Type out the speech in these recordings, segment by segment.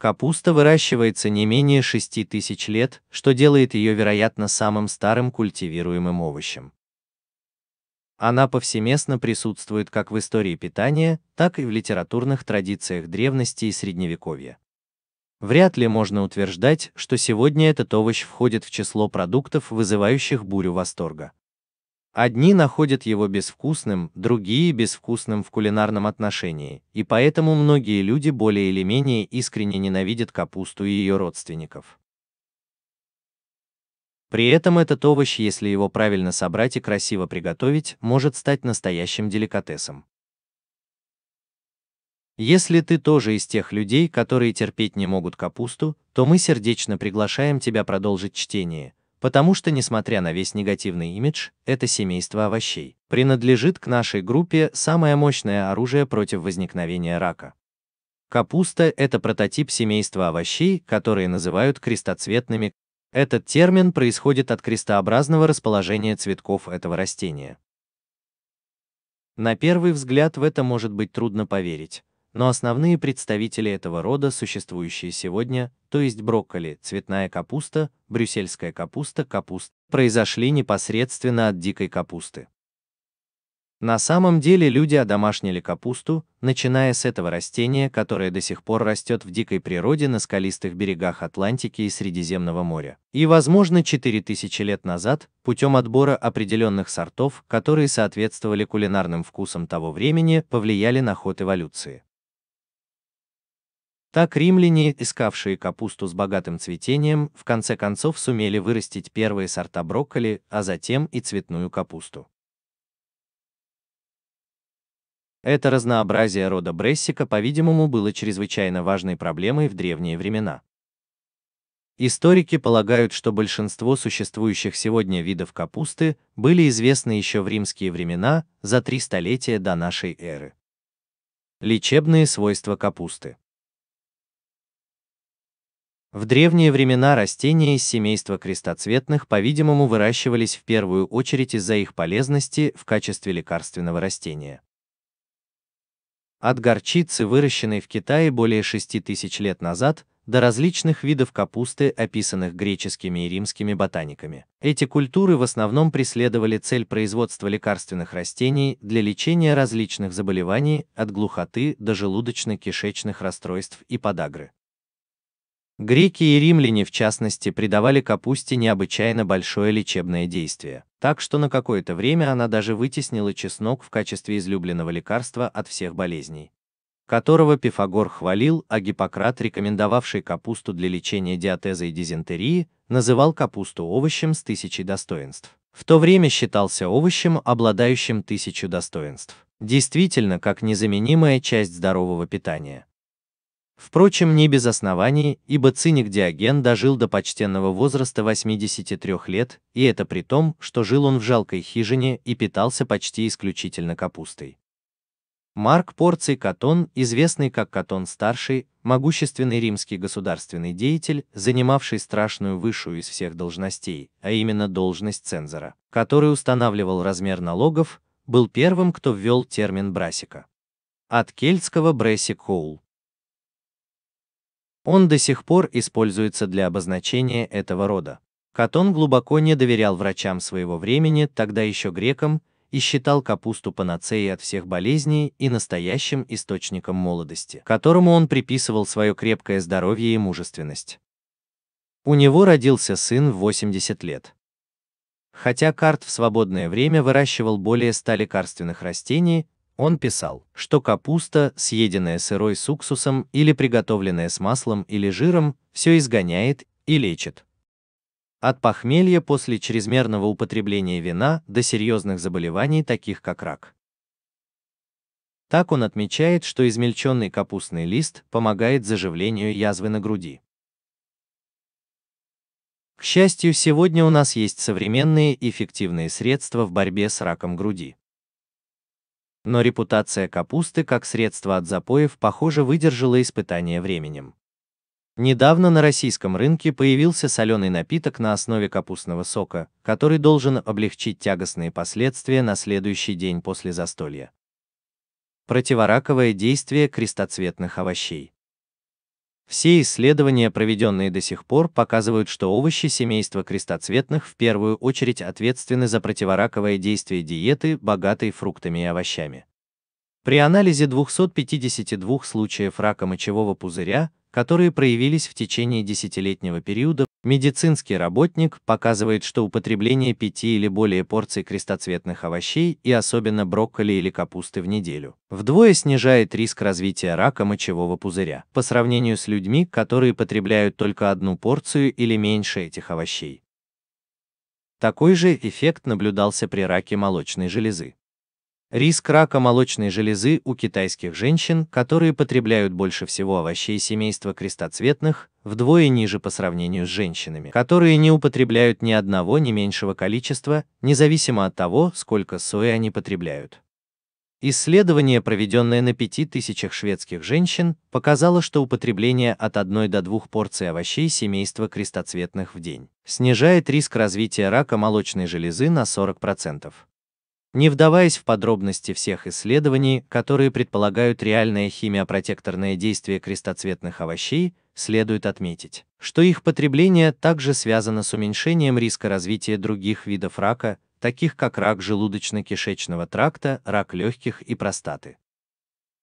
Капуста выращивается не менее 6 тысяч лет, что делает ее, вероятно, самым старым культивируемым овощем. Она повсеместно присутствует как в истории питания, так и в литературных традициях древности и средневековья. Вряд ли можно утверждать, что сегодня этот овощ входит в число продуктов, вызывающих бурю восторга. Одни находят его безвкусным, другие безвкусным в кулинарном отношении, и поэтому многие люди более или менее искренне ненавидят капусту и ее родственников. При этом этот овощ, если его правильно собрать и красиво приготовить, может стать настоящим деликатесом. Если ты тоже из тех людей, которые терпеть не могут капусту, то мы сердечно приглашаем тебя продолжить чтение, потому что, несмотря на весь негативный имидж, это семейство овощей принадлежит к нашей группе самое мощное оружие против возникновения рака. Капуста – это прототип семейства овощей, которые называют крестоцветными. Этот термин происходит от крестообразного расположения цветков этого растения. На первый взгляд в это может быть трудно поверить, но основные представители этого рода, существующие сегодня, то есть брокколи, цветная капуста, брюссельская капуста, капуст, произошли непосредственно от дикой капусты. На самом деле люди одомашнили капусту, начиная с этого растения, которое до сих пор растет в дикой природе на скалистых берегах Атлантики и Средиземного моря. И, возможно, 4000 лет назад, путем отбора определенных сортов, которые соответствовали кулинарным вкусам того времени, повлияли на ход эволюции. Так римляне, искавшие капусту с богатым цветением, в конце концов сумели вырастить первые сорта брокколи, а затем и цветную капусту. Это разнообразие рода брессика, по-видимому, было чрезвычайно важной проблемой в древние времена. Историки полагают, что большинство существующих сегодня видов капусты были известны еще в римские времена, за три столетия до нашей эры. Лечебные свойства капусты в древние времена растения из семейства крестоцветных, по-видимому, выращивались в первую очередь из-за их полезности в качестве лекарственного растения. От горчицы, выращенной в Китае более 6000 лет назад, до различных видов капусты, описанных греческими и римскими ботаниками. Эти культуры в основном преследовали цель производства лекарственных растений для лечения различных заболеваний от глухоты до желудочно-кишечных расстройств и подагры. Греки и римляне, в частности, придавали капусте необычайно большое лечебное действие, так что на какое-то время она даже вытеснила чеснок в качестве излюбленного лекарства от всех болезней, которого Пифагор хвалил, а Гиппократ, рекомендовавший капусту для лечения диатеза и дизентерии, называл капусту овощем с тысячей достоинств. В то время считался овощем, обладающим тысячу достоинств. Действительно, как незаменимая часть здорового питания. Впрочем, не без оснований, ибо циник Диоген дожил до почтенного возраста 83 лет, и это при том, что жил он в жалкой хижине и питался почти исключительно капустой. Марк Порций Катон, известный как Катон-старший, могущественный римский государственный деятель, занимавший страшную высшую из всех должностей, а именно должность цензора, который устанавливал размер налогов, был первым, кто ввел термин брасика. От кельтского бресик-хоул он до сих пор используется для обозначения этого рода. Катон глубоко не доверял врачам своего времени, тогда еще грекам, и считал капусту панацеей от всех болезней и настоящим источником молодости, которому он приписывал свое крепкое здоровье и мужественность. У него родился сын в 80 лет. Хотя Карт в свободное время выращивал более 100 лекарственных растений, он писал, что капуста, съеденная сырой с уксусом или приготовленная с маслом или жиром, все изгоняет и лечит. От похмелья после чрезмерного употребления вина до серьезных заболеваний, таких как рак. Так он отмечает, что измельченный капустный лист помогает заживлению язвы на груди. К счастью, сегодня у нас есть современные эффективные средства в борьбе с раком груди. Но репутация капусты как средство от запоев, похоже, выдержала испытание временем. Недавно на российском рынке появился соленый напиток на основе капустного сока, который должен облегчить тягостные последствия на следующий день после застолья. Противораковое действие крестоцветных овощей. Все исследования, проведенные до сих пор, показывают, что овощи семейства крестоцветных в первую очередь ответственны за противораковое действие диеты, богатой фруктами и овощами. При анализе 252 случаев рака мочевого пузыря, которые проявились в течение десятилетнего периода, Медицинский работник показывает, что употребление пяти или более порций крестоцветных овощей и особенно брокколи или капусты в неделю вдвое снижает риск развития рака мочевого пузыря по сравнению с людьми, которые потребляют только одну порцию или меньше этих овощей. Такой же эффект наблюдался при раке молочной железы. Риск рака молочной железы у китайских женщин, которые потребляют больше всего овощей семейства крестоцветных, вдвое ниже по сравнению с женщинами, которые не употребляют ни одного, ни меньшего количества, независимо от того, сколько сои они потребляют. Исследование, проведенное на 5000 шведских женщин, показало, что употребление от 1 до 2 порций овощей семейства крестоцветных в день снижает риск развития рака молочной железы на 40%. Не вдаваясь в подробности всех исследований, которые предполагают реальное химиопротекторное действие крестоцветных овощей, следует отметить, что их потребление также связано с уменьшением риска развития других видов рака, таких как рак желудочно-кишечного тракта, рак легких и простаты.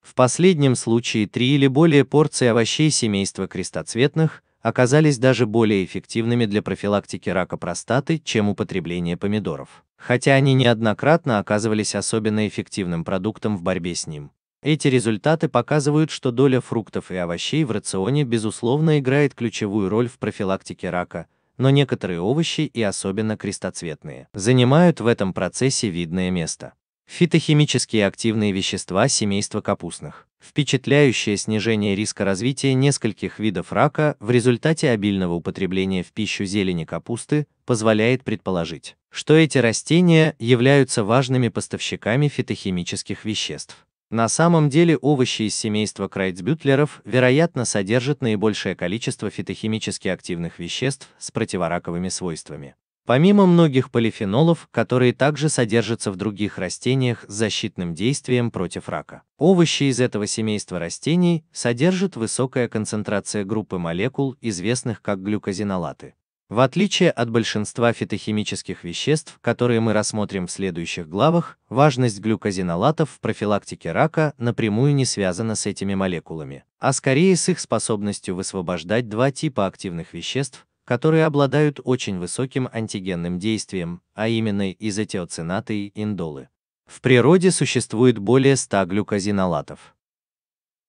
В последнем случае три или более порций овощей семейства крестоцветных оказались даже более эффективными для профилактики рака простаты, чем употребление помидоров. Хотя они неоднократно оказывались особенно эффективным продуктом в борьбе с ним. Эти результаты показывают, что доля фруктов и овощей в рационе безусловно играет ключевую роль в профилактике рака, но некоторые овощи и особенно крестоцветные занимают в этом процессе видное место. Фитохимические активные вещества семейства капустных. Впечатляющее снижение риска развития нескольких видов рака в результате обильного употребления в пищу зелени капусты позволяет предположить, что эти растения являются важными поставщиками фитохимических веществ. На самом деле овощи из семейства крайтсбютлеров, вероятно, содержат наибольшее количество фитохимически активных веществ с противораковыми свойствами. Помимо многих полифенолов, которые также содержатся в других растениях с защитным действием против рака, овощи из этого семейства растений содержат высокая концентрация группы молекул, известных как глюкозинолаты. В отличие от большинства фитохимических веществ, которые мы рассмотрим в следующих главах, важность глюкозинолатов в профилактике рака напрямую не связана с этими молекулами, а скорее с их способностью высвобождать два типа активных веществ, которые обладают очень высоким антигенным действием, а именно изотиоцинаты и индолы. В природе существует более 100 глюкозинолатов.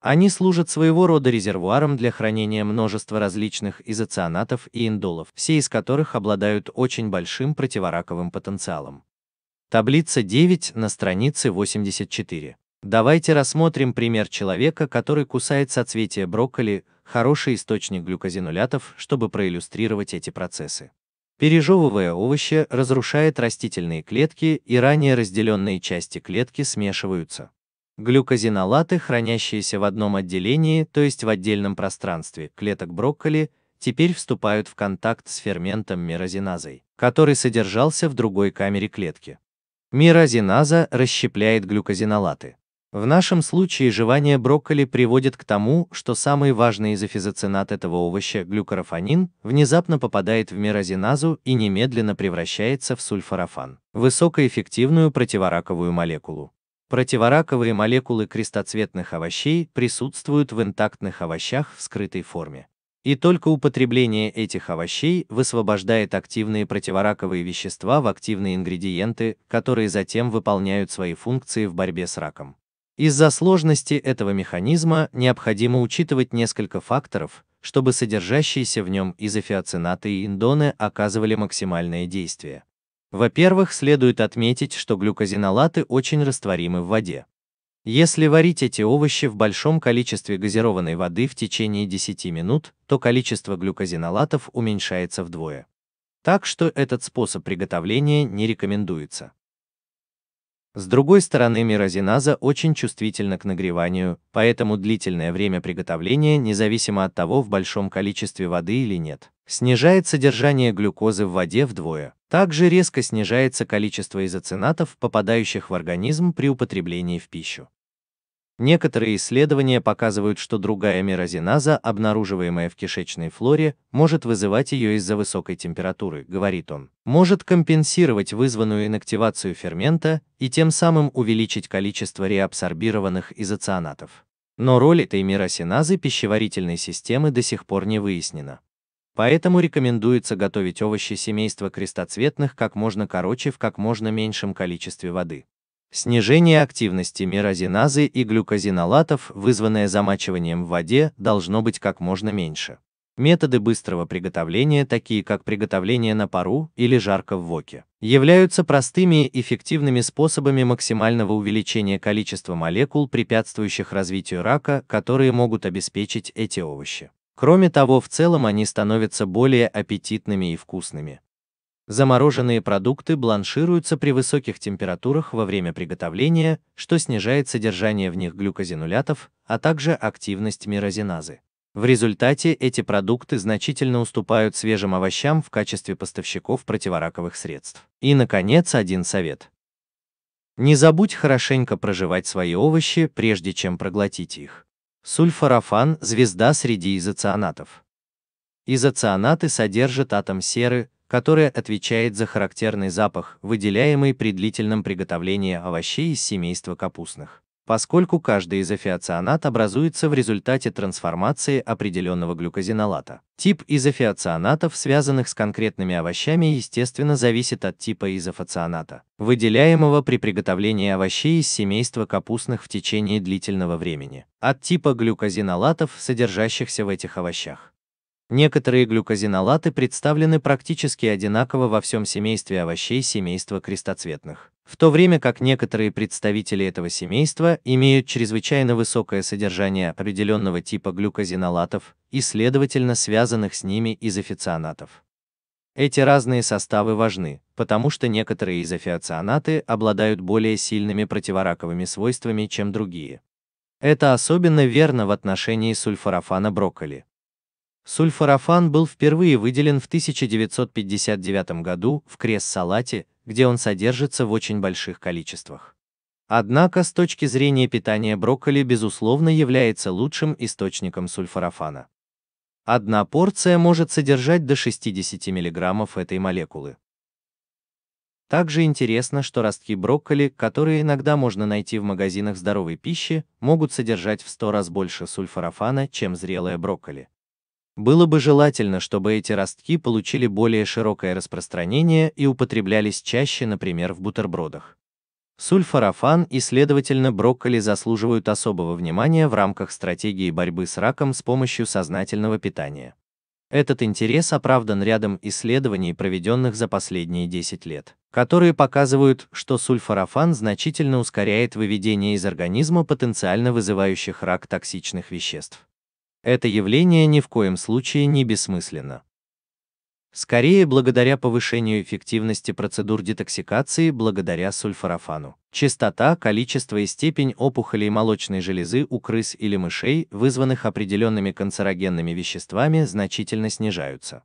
Они служат своего рода резервуаром для хранения множества различных изоцианатов и индолов, все из которых обладают очень большим противораковым потенциалом. Таблица 9 на странице 84. Давайте рассмотрим пример человека, который кусает соцветие брокколи, хороший источник глюкозинолятов, чтобы проиллюстрировать эти процессы. Пережевывая овощи, разрушает растительные клетки и ранее разделенные части клетки смешиваются. Глюкозинолаты, хранящиеся в одном отделении, то есть в отдельном пространстве клеток брокколи, теперь вступают в контакт с ферментом мирозиназой, который содержался в другой камере клетки. Мирозиназа расщепляет глюкозинолаты. В нашем случае жевание брокколи приводит к тому, что самый важный изофизоцинат этого овоща, глюкорофанин, внезапно попадает в мирозиназу и немедленно превращается в сульфорафан, высокоэффективную противораковую молекулу. Противораковые молекулы крестоцветных овощей присутствуют в интактных овощах в скрытой форме. И только употребление этих овощей высвобождает активные противораковые вещества в активные ингредиенты, которые затем выполняют свои функции в борьбе с раком. Из-за сложности этого механизма необходимо учитывать несколько факторов, чтобы содержащиеся в нем изофиоцинаты и индоны оказывали максимальное действие. Во-первых, следует отметить, что глюкозинолаты очень растворимы в воде. Если варить эти овощи в большом количестве газированной воды в течение 10 минут, то количество глюкозинолатов уменьшается вдвое. Так что этот способ приготовления не рекомендуется. С другой стороны миразиназа очень чувствительна к нагреванию, поэтому длительное время приготовления, независимо от того, в большом количестве воды или нет, снижает содержание глюкозы в воде вдвое. Также резко снижается количество изоцинатов, попадающих в организм при употреблении в пищу. Некоторые исследования показывают, что другая мирозиназа, обнаруживаемая в кишечной флоре, может вызывать ее из-за высокой температуры, говорит он. Может компенсировать вызванную инактивацию фермента и тем самым увеличить количество реабсорбированных изоцианатов. Но роль этой миросиназы пищеварительной системы до сих пор не выяснена. Поэтому рекомендуется готовить овощи семейства крестоцветных как можно короче в как можно меньшем количестве воды. Снижение активности мирозиназы и глюкозинолатов, вызванное замачиванием в воде, должно быть как можно меньше. Методы быстрого приготовления, такие как приготовление на пару или жарко в воке, являются простыми и эффективными способами максимального увеличения количества молекул, препятствующих развитию рака, которые могут обеспечить эти овощи. Кроме того, в целом они становятся более аппетитными и вкусными. Замороженные продукты бланшируются при высоких температурах во время приготовления, что снижает содержание в них глюкозинулятов, а также активность мирозиназы. В результате эти продукты значительно уступают свежим овощам в качестве поставщиков противораковых средств. И, наконец, один совет. Не забудь хорошенько проживать свои овощи, прежде чем проглотить их. Сульфорафан – звезда среди изоцианатов. Изоцианаты содержат атом серы, которая отвечает за характерный запах, выделяемый при длительном приготовлении овощей из семейства капустных. Поскольку каждый из образуется в результате трансформации определенного глюкозинолата. Тип изофиационатов, связанных с конкретными овощами, естественно, зависит от типа изофиационата, выделяемого при приготовлении овощей из семейства капустных в течение длительного времени, от типа глюкозинолатов, содержащихся в этих овощах. Некоторые глюкозинолаты представлены практически одинаково во всем семействе овощей семейства крестоцветных, в то время как некоторые представители этого семейства имеют чрезвычайно высокое содержание определенного типа глюкозинолатов и, следовательно, связанных с ними изофицианатов. Эти разные составы важны, потому что некоторые изофицианаты обладают более сильными противораковыми свойствами, чем другие. Это особенно верно в отношении сульфорафана брокколи. Сульфорафан был впервые выделен в 1959 году в крес-салате, где он содержится в очень больших количествах. Однако с точки зрения питания брокколи безусловно является лучшим источником сульфорафана. Одна порция может содержать до 60 мг этой молекулы. Также интересно, что ростки брокколи, которые иногда можно найти в магазинах здоровой пищи, могут содержать в 100 раз больше сульфорафана, чем зрелая брокколи. Было бы желательно, чтобы эти ростки получили более широкое распространение и употреблялись чаще, например, в бутербродах. Сульфорафан и, следовательно, брокколи заслуживают особого внимания в рамках стратегии борьбы с раком с помощью сознательного питания. Этот интерес оправдан рядом исследований, проведенных за последние 10 лет, которые показывают, что сульфорафан значительно ускоряет выведение из организма потенциально вызывающих рак токсичных веществ это явление ни в коем случае не бессмысленно. Скорее, благодаря повышению эффективности процедур детоксикации благодаря сульфорафану. Частота, количество и степень опухолей молочной железы у крыс или мышей, вызванных определенными канцерогенными веществами, значительно снижаются.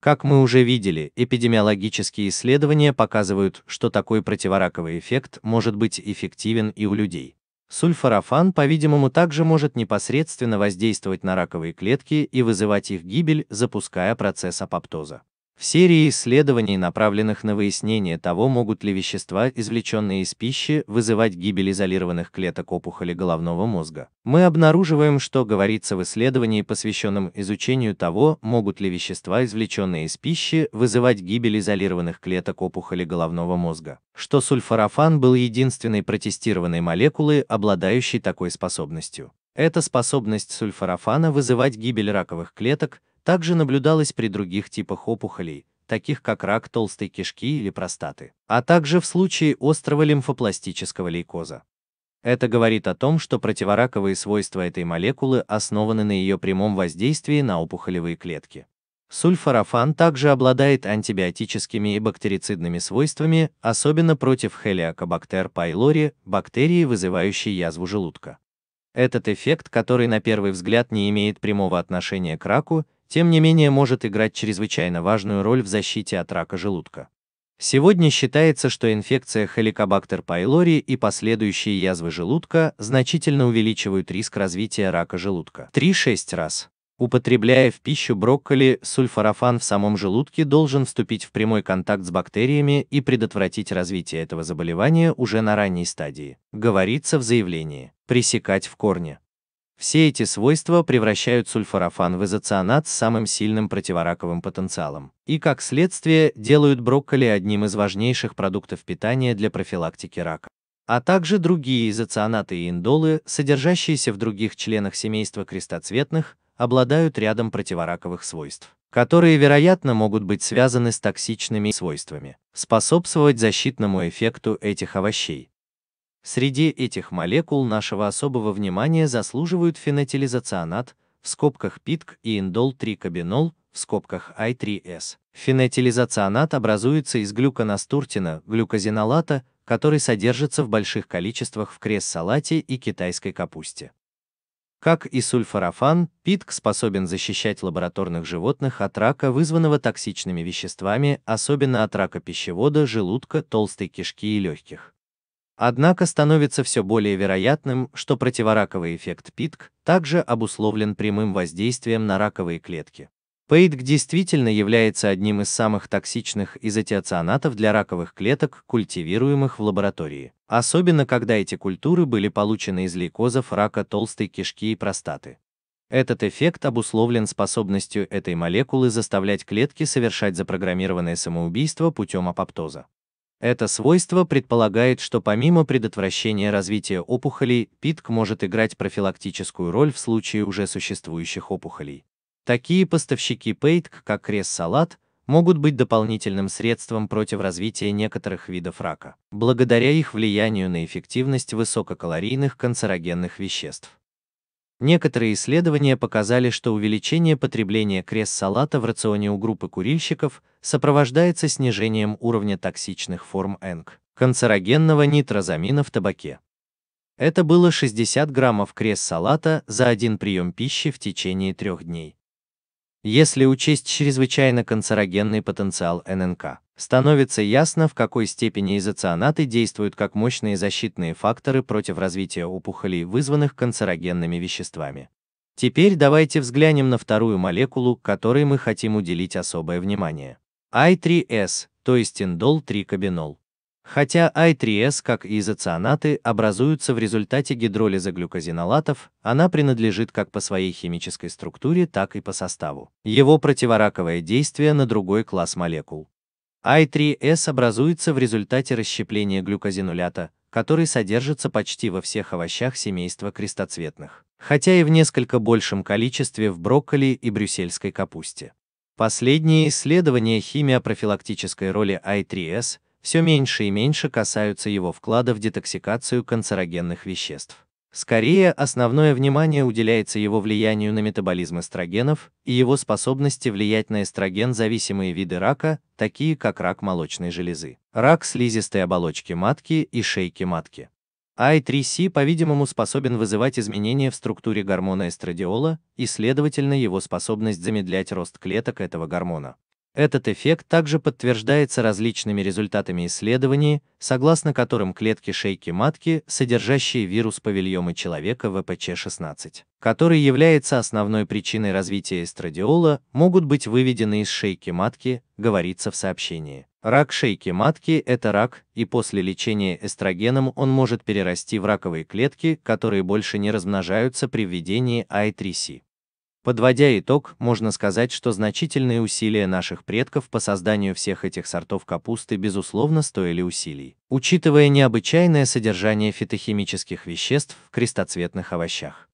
Как мы уже видели, эпидемиологические исследования показывают, что такой противораковый эффект может быть эффективен и у людей. Сульфорафан, по-видимому, также может непосредственно воздействовать на раковые клетки и вызывать их гибель, запуская процесс апоптоза. В серии исследований, направленных на выяснение того, могут ли вещества, извлеченные из пищи, вызывать гибель изолированных клеток опухоли головного мозга, мы обнаруживаем, что говорится в исследовании, посвященном изучению того, могут ли вещества, извлеченные из пищи, вызывать гибель изолированных клеток опухоли головного мозга, что сульфорафан был единственной протестированной молекулой, обладающей такой способностью. Эта способность сульфорафана вызывать гибель раковых клеток – также наблюдалось при других типах опухолей, таких как рак толстой кишки или простаты, а также в случае острого лимфопластического лейкоза. Это говорит о том, что противораковые свойства этой молекулы основаны на ее прямом воздействии на опухолевые клетки. Сульфорафан также обладает антибиотическими и бактерицидными свойствами, особенно против хелиакобактер пайлори, бактерии, вызывающей язву желудка. Этот эффект, который на первый взгляд не имеет прямого отношения к раку, тем не менее может играть чрезвычайно важную роль в защите от рака желудка. Сегодня считается, что инфекция Helicobacter pylori и последующие язвы желудка значительно увеличивают риск развития рака желудка. 3-6 раз. Употребляя в пищу брокколи, сульфорафан в самом желудке должен вступить в прямой контакт с бактериями и предотвратить развитие этого заболевания уже на ранней стадии, говорится в заявлении. Пресекать в корне. Все эти свойства превращают сульфорафан в изоцианат с самым сильным противораковым потенциалом. И как следствие, делают брокколи одним из важнейших продуктов питания для профилактики рака. А также другие изоцианаты и индолы, содержащиеся в других членах семейства крестоцветных, обладают рядом противораковых свойств, которые, вероятно, могут быть связаны с токсичными свойствами, способствовать защитному эффекту этих овощей Среди этих молекул нашего особого внимания заслуживают фенетилизационат, в скобках ПИТК и индол-3-кабинол, в скобках I3S. Фенетилизационат образуется из глюконастуртина, глюкозинолата, который содержится в больших количествах в крес-салате и китайской капусте. Как и сульфорафан, ПИТК способен защищать лабораторных животных от рака, вызванного токсичными веществами, особенно от рака пищевода, желудка, толстой кишки и легких. Однако становится все более вероятным, что противораковый эффект ПИТК также обусловлен прямым воздействием на раковые клетки. ПИТК действительно является одним из самых токсичных изотиоцианатов для раковых клеток, культивируемых в лаборатории, особенно когда эти культуры были получены из лейкозов рака толстой кишки и простаты. Этот эффект обусловлен способностью этой молекулы заставлять клетки совершать запрограммированное самоубийство путем апоптоза. Это свойство предполагает, что помимо предотвращения развития опухолей, ПИТК может играть профилактическую роль в случае уже существующих опухолей. Такие поставщики ПЕЙТК, как крес-салат, могут быть дополнительным средством против развития некоторых видов рака, благодаря их влиянию на эффективность высококалорийных канцерогенных веществ. Некоторые исследования показали, что увеличение потребления крест-салата в рационе у группы курильщиков сопровождается снижением уровня токсичных форм ЭНК, канцерогенного нитрозамина в табаке. Это было 60 граммов крест-салата за один прием пищи в течение трех дней. Если учесть чрезвычайно канцерогенный потенциал ННК, становится ясно, в какой степени изоцианаты действуют как мощные защитные факторы против развития опухолей, вызванных канцерогенными веществами. Теперь давайте взглянем на вторую молекулу, которой мы хотим уделить особое внимание. I3S, а то есть индол-3-кабинол. Хотя I3S, а как и изоцианаты, образуются в результате гидролиза глюкозинолатов, она принадлежит как по своей химической структуре, так и по составу. Его противораковое действие на другой класс молекул. I3S а образуется в результате расщепления глюкозинулята, который содержится почти во всех овощах семейства крестоцветных, хотя и в несколько большем количестве в брокколи и брюссельской капусте. Последние исследования химиопрофилактической роли I3S а все меньше и меньше касаются его вклада в детоксикацию канцерогенных веществ. Скорее, основное внимание уделяется его влиянию на метаболизм эстрогенов и его способности влиять на эстроген-зависимые виды рака, такие как рак молочной железы, рак слизистой оболочки матки и шейки матки. I3C, а по-видимому, способен вызывать изменения в структуре гормона эстрадиола и, следовательно, его способность замедлять рост клеток этого гормона. Этот эффект также подтверждается различными результатами исследований, согласно которым клетки шейки матки, содержащие вирус павильома человека ВПЧ-16, который является основной причиной развития эстрадиола, могут быть выведены из шейки матки, говорится в сообщении. Рак шейки матки – это рак, и после лечения эстрогеном он может перерасти в раковые клетки, которые больше не размножаются при введении I3C. Подводя итог, можно сказать, что значительные усилия наших предков по созданию всех этих сортов капусты безусловно стоили усилий, учитывая необычайное содержание фитохимических веществ в крестоцветных овощах.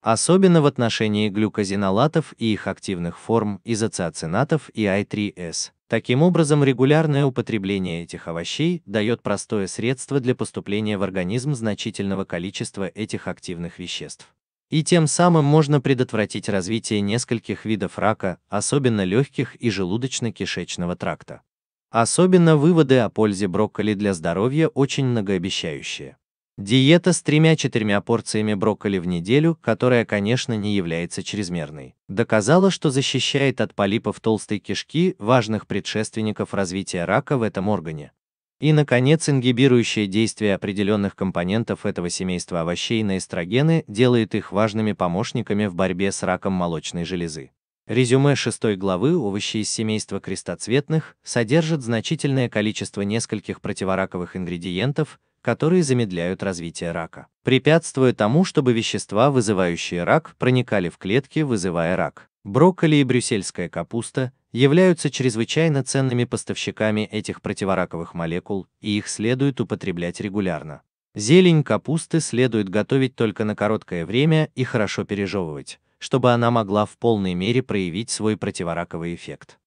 Особенно в отношении глюкозинолатов и их активных форм изоцианатов и I3S. Таким образом, регулярное употребление этих овощей дает простое средство для поступления в организм значительного количества этих активных веществ и тем самым можно предотвратить развитие нескольких видов рака, особенно легких и желудочно-кишечного тракта. Особенно выводы о пользе брокколи для здоровья очень многообещающие. Диета с тремя-четырьмя порциями брокколи в неделю, которая, конечно, не является чрезмерной, доказала, что защищает от полипов толстой кишки, важных предшественников развития рака в этом органе, и, наконец, ингибирующее действие определенных компонентов этого семейства овощей на эстрогены делает их важными помощниками в борьбе с раком молочной железы. Резюме шестой главы «Овощи из семейства крестоцветных» содержит значительное количество нескольких противораковых ингредиентов, которые замедляют развитие рака, препятствуя тому, чтобы вещества, вызывающие рак, проникали в клетки, вызывая рак. Брокколи и брюссельская капуста являются чрезвычайно ценными поставщиками этих противораковых молекул, и их следует употреблять регулярно. Зелень капусты следует готовить только на короткое время и хорошо пережевывать, чтобы она могла в полной мере проявить свой противораковый эффект.